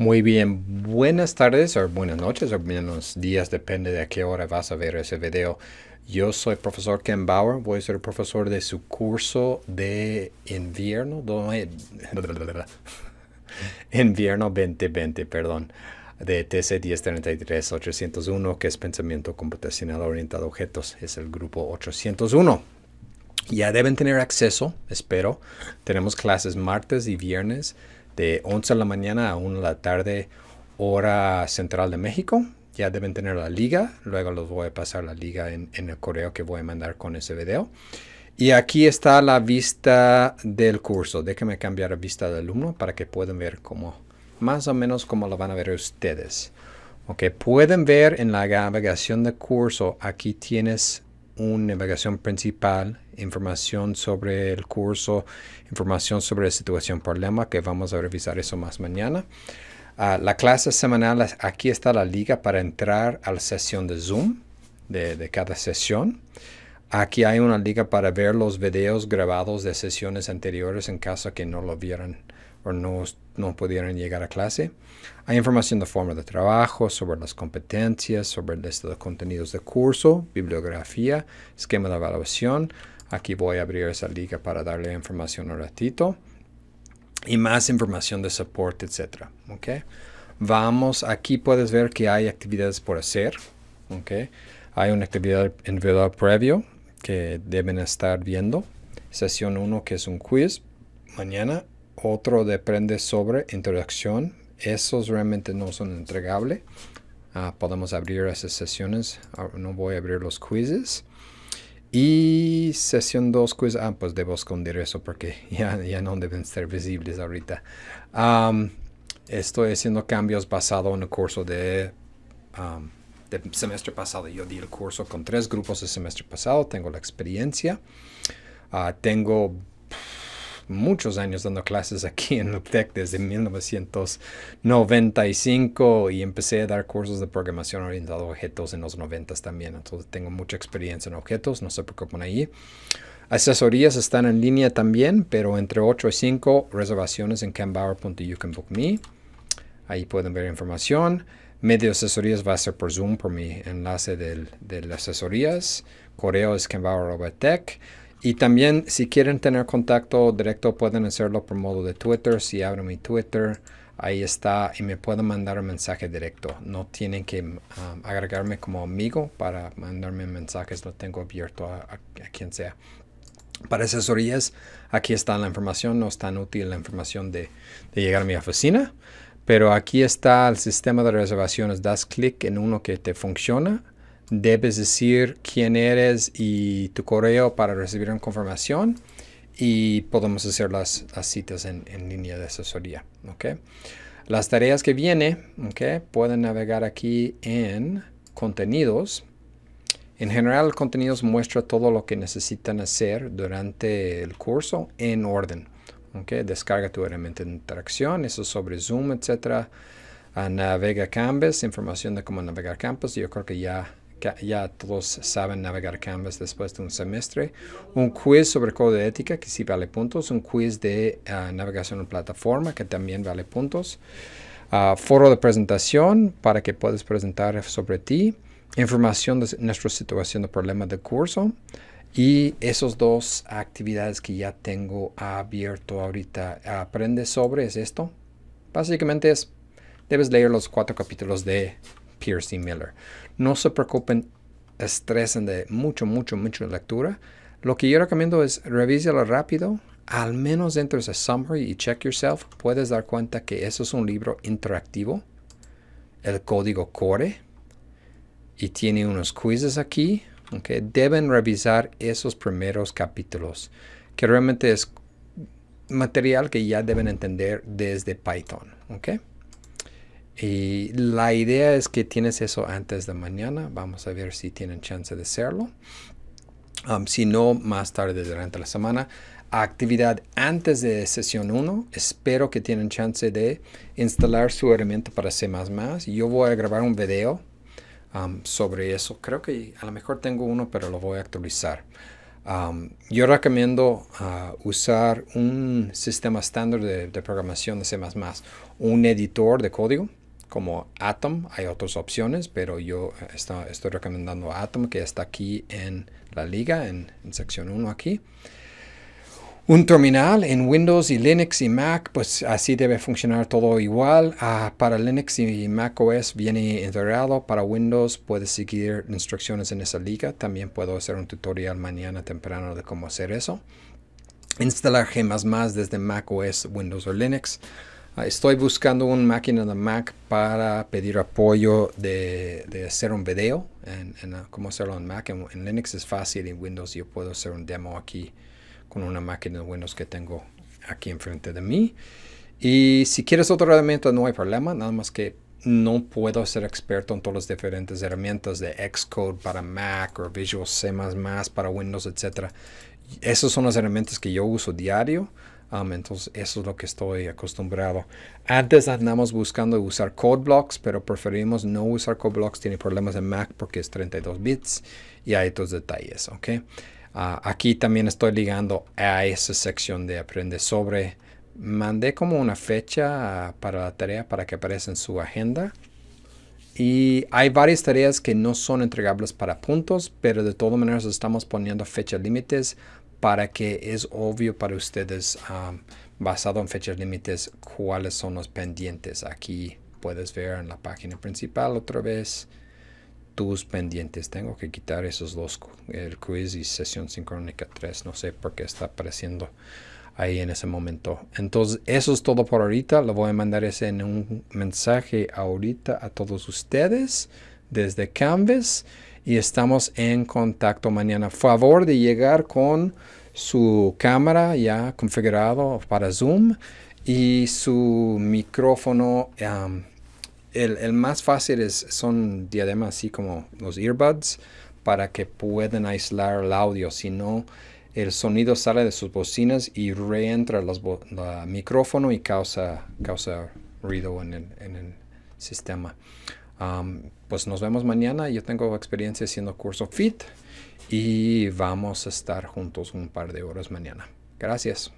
Muy bien, buenas tardes o buenas noches o buenos días, depende de a qué hora vas a ver ese video. Yo soy profesor Ken Bauer, voy a ser profesor de su curso de invierno, eh, invierno 2020, perdón, de TC 1033 801, que es pensamiento computacional orientado a objetos, es el grupo 801 ya deben tener acceso, espero. Tenemos clases martes y viernes de 11 de la mañana a 1 de la tarde, hora central de México. Ya deben tener la liga, luego los voy a pasar la liga en, el correo que voy a mandar con ese video. Y aquí está la vista del curso. Déjenme cambiar a vista de alumno para que puedan ver cómo, más o menos cómo lo van a ver ustedes. Ok, pueden ver en la navegación de curso, aquí tienes una navegación principal, información sobre el curso, información sobre la situación problema, que vamos a revisar eso más mañana. Ah, la clase semanal, aquí está la liga para entrar a la sesión de Zoom de, de cada sesión. Aquí hay una liga para ver los videos grabados de sesiones anteriores en caso que no lo vieran o no, no pudieron llegar a clase. Hay información de forma de trabajo, sobre las competencias, sobre el resto de contenidos de curso, bibliografía, esquema de evaluación. Aquí voy a abrir esa liga para darle información un ratito. Y más información de soporte, etc. ¿Okay? Vamos, aquí puedes ver que hay actividades por hacer. ¿Okay? Hay una actividad en individual previo que deben estar viendo. Sesión 1 que es un quiz. Mañana otro depende sobre interacción. Esos realmente no son entregables. Ah, podemos abrir esas sesiones. Ah, no voy a abrir los quizzes. Y sesión 2 quiz. Ah, pues debo esconder eso porque ya, ya no deben ser visibles ahorita. estoy haciendo cambios basado en el curso de, de semestre pasado. Yo di el curso con tres grupos el semestre pasado. Tengo la experiencia. Ah, tengo muchos años dando clases aquí en el desde 1995 y empecé a dar cursos de programación orientado a objetos en los 90 también. Entonces tengo mucha experiencia en objetos, no se preocupen ahí. Asesorías están en línea también, pero entre 8 y 5 reservaciones en me Ahí pueden ver información. Medio asesorías va a ser por Zoom, por mi enlace de las asesorías. Correo es cambauer.tech. Y también si quieren tener contacto directo pueden hacerlo por modo de Twitter. Si abro mi Twitter, ahí está y me pueden mandar un mensaje directo. No tienen que um, agregarme como amigo para mandarme mensajes. Lo tengo abierto a, quien sea. Para asesorías, aquí está la información. No es tan útil la información de, de llegar a mi oficina. Pero aquí está el sistema de reservaciones. Das clic en uno que te funciona debes decir quién eres y tu correo para recibir una confirmación y podemos hacer las, citas en, línea de asesoría. Las tareas que viene ¿okay? pueden navegar aquí en contenidos. En general, contenidos muestra todo lo que necesitan hacer durante el curso en orden. Descarga tu elemento de interacción, eso sobre Zoom, etc. Ah, navega Canvas, información de cómo navegar Canvas. Yo creo que ya ya todos saben navegar Canvas después de un semestre, un quiz sobre código de ética que sí vale puntos, un quiz de ah, navegación en plataforma que también vale puntos, ah, foro de presentación para que puedas presentar sobre ti, información de nuestra situación de problema de curso y esas dos actividades que ya tengo abierto ahorita. Aprende sobre es esto. Básicamente es, debes leer los cuatro capítulos de Pierce y Miller. No se preocupen, estresen de mucho, mucho, mucho lectura. Lo que yo recomiendo es revíselo rápido, al menos entres a summary y check yourself, puedes dar cuenta que eso es un libro interactivo. El código core y tiene unos quizzes aquí. Okay. Deben revisar esos primeros capítulos, que realmente es material que ya deben entender desde Python. Okay. Y la idea es que tienes eso antes de mañana. Vamos a ver si tienen chance de hacerlo. Um, si no, más tarde durante la semana. Actividad antes de sesión 1. Espero que tienen chance de instalar su herramienta para C. Yo voy a grabar un video um, sobre eso. Creo que a lo mejor tengo uno, pero lo voy a actualizar. Um, yo recomiendo uh, usar un sistema estándar de, de, programación de C++, un editor de código como Atom. Hay otras opciones, pero yo eh, estoy recomendando Atom, que está aquí en la liga, en, sección 1 aquí. Un terminal en Windows y Linux y Mac, pues así debe funcionar todo igual. Ah, para Linux y Mac OS viene integrado. Para Windows puedes seguir instrucciones en esa liga. También puedo hacer un tutorial mañana temprano de cómo hacer eso. Instalar G++ desde Mac OS, Windows o Linux. Estoy buscando una máquina de Mac para pedir apoyo de, hacer un video, en, ah, cómo hacerlo en Mac. En, Linux es fácil, en Windows yo puedo hacer un demo aquí con una máquina de Windows que tengo aquí enfrente de mí. Y si quieres otra herramienta no hay problema, nada más que no puedo ser experto en todas las diferentes herramientas de Xcode para Mac o Visual C++ para Windows, etc. Esas son las herramientas que yo uso diario entonces eso es lo que estoy acostumbrado. Antes andamos buscando usar code blocks, pero preferimos no usar code blocks. Tiene problemas en Mac porque es 32 bits y hay otros detalles. ok ah, aquí también estoy ligando a esa sección de aprende sobre. Mandé como una fecha para la tarea para que aparezca en su agenda. Y hay varias tareas que no son entregables para puntos, pero de todas maneras estamos poniendo fechas límites para que es obvio para ustedes um, basado en fechas límites cuáles son los pendientes. Aquí puedes ver en la página principal otra vez tus pendientes. Tengo que quitar esos dos, el quiz y sesión sincrónica 3. No sé por qué está apareciendo ahí en ese momento. Entonces, eso es todo por ahorita. Lo voy a mandar ese en un mensaje ahorita a todos ustedes desde Canvas y estamos en contacto mañana. Favor de llegar con su cámara ya configurado para Zoom y su micrófono. el, más fácil es, son diademas así como los earbuds para que puedan aislar el audio. Si no, el sonido sale de sus bocinas y reentra los micrófono y causa, causa ruido en el sistema pues nos vemos mañana. Yo tengo experiencia haciendo curso FIT y vamos a estar juntos un par de horas mañana. Gracias.